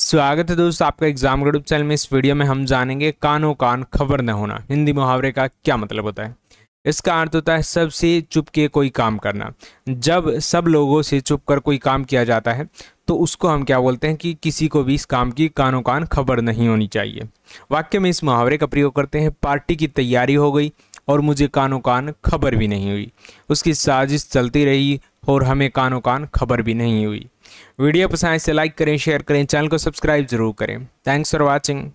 स्वागत है दोस्तों आपका एग्जाम ग्रुप चैनल में इस वीडियो में हम जानेंगे कानो कान खबर न होना हिंदी मुहावरे का क्या मतलब होता है इसका अर्थ होता है सबसे चुप के कोई काम करना जब सब लोगों से चुप कर कोई काम किया जाता है तो उसको हम क्या बोलते हैं कि किसी को भी इस काम की कानो कान खबर नहीं होनी चाहिए वाक्य में इस मुहावरे का प्रयोग करते हैं पार्टी की तैयारी हो गई और मुझे कानो कान खबर भी नहीं हुई उसकी साजिश चलती रही और हमें कानो कान खबर भी नहीं हुई वीडियो पसंद से लाइक करें शेयर करें चैनल को सब्सक्राइब जरूर करें थैंक्स फॉर वॉचिंग